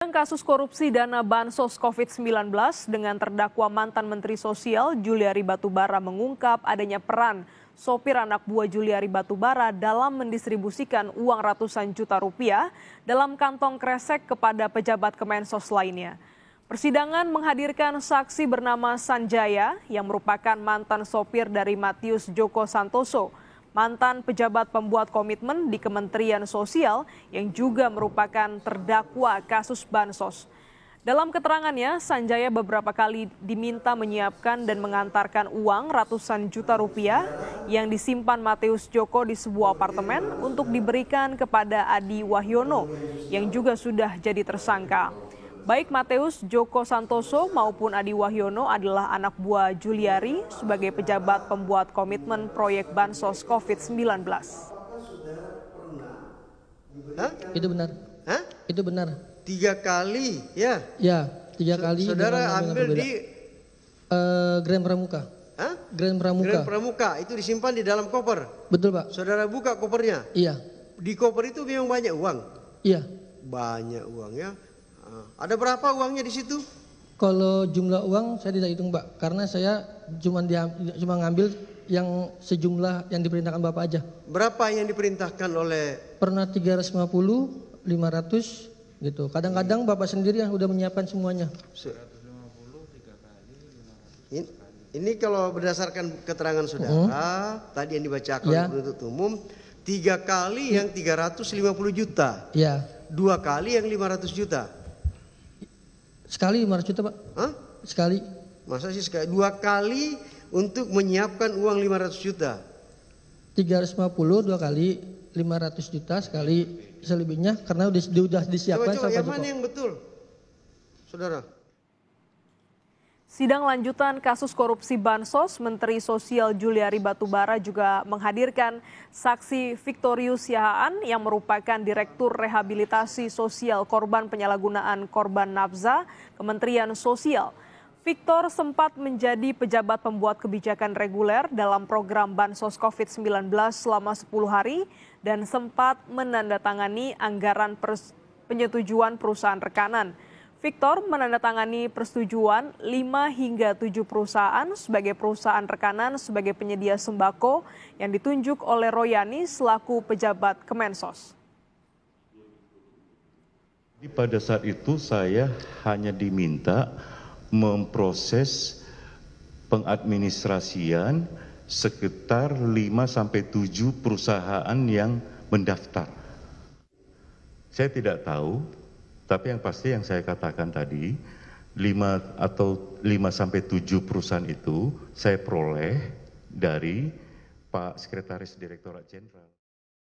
Kasus korupsi dana bansos COVID-19 dengan terdakwa mantan Menteri Sosial Juliari Batubara mengungkap adanya peran sopir anak buah Juliari Batubara dalam mendistribusikan uang ratusan juta rupiah dalam kantong kresek kepada pejabat Kemensos lainnya. Persidangan menghadirkan saksi bernama Sanjaya yang merupakan mantan sopir dari Matius Joko Santoso mantan pejabat pembuat komitmen di Kementerian Sosial yang juga merupakan terdakwa kasus bansos. Dalam keterangannya, Sanjaya beberapa kali diminta menyiapkan dan mengantarkan uang ratusan juta rupiah yang disimpan Mateus Joko di sebuah apartemen untuk diberikan kepada Adi Wahyono yang juga sudah jadi tersangka. Baik Mateus Joko Santoso maupun Adi Wahyono adalah anak buah Juliari sebagai pejabat pembuat komitmen proyek Bansos COVID-19. Hah? Itu benar. Hah? Itu benar. Tiga kali, ya? Ya, tiga kali. Saudara ambil di... Uh, Grand Pramuka. Hah? Grand Pramuka. Grand Pramuka, itu disimpan di dalam koper? Betul, Pak. Saudara buka kopernya? Iya. Di koper itu memang banyak uang? Iya. Banyak uang, ya. Eh, ada berapa uangnya di situ? Kalau jumlah uang saya tidak hitung, Pak, karena saya cuma dia cuma ngambil yang sejumlah yang diperintahkan Bapak aja. Berapa yang diperintahkan oleh Pernah 350, 500 gitu. Kadang-kadang Bapak sendiri yang sudah menyiapkan semuanya. 350 3 kali 500 ini, kalau berdasarkan keterangan saudara -hmm. tadi yang dibacakan yeah. Ya. untuk umum tiga kali yang 350 juta. Iya. Yeah. Dua kali yang 500 juta. Sekali lima ratus juta pak? Hah? Sekali? Masa sih sekali? Dua kali untuk menyiapkan uang lima ratus juta? tiga ratus lima puluh dua kali lima ratus juta sekali selebihnya karena sudah disiapkan coba, coba, yang mana yang betul? Saudara? Sidang lanjutan kasus korupsi Bansos, Menteri Sosial Juliari Batubara juga menghadirkan saksi Victorius Yahaan yang merupakan Direktur Rehabilitasi Sosial Korban Penyalahgunaan Korban Nafza, Kementerian Sosial. Victor sempat menjadi pejabat pembuat kebijakan reguler dalam program Bansos COVID-19 selama 10 hari dan sempat menandatangani anggaran penyetujuan perusahaan rekanan. Victor menandatangani persetujuan 5 hingga 7 perusahaan sebagai perusahaan rekanan sebagai penyedia sembako yang ditunjuk oleh Royani selaku pejabat Kemensos. Jadi pada saat itu saya hanya diminta memproses pengadministrasian sekitar 5 sampai 7 perusahaan yang mendaftar. Saya tidak tahu tapi yang pasti yang saya katakan tadi, 5 atau 5 sampai 7 perusahaan itu saya peroleh dari Pak Sekretaris Direktorat Jenderal.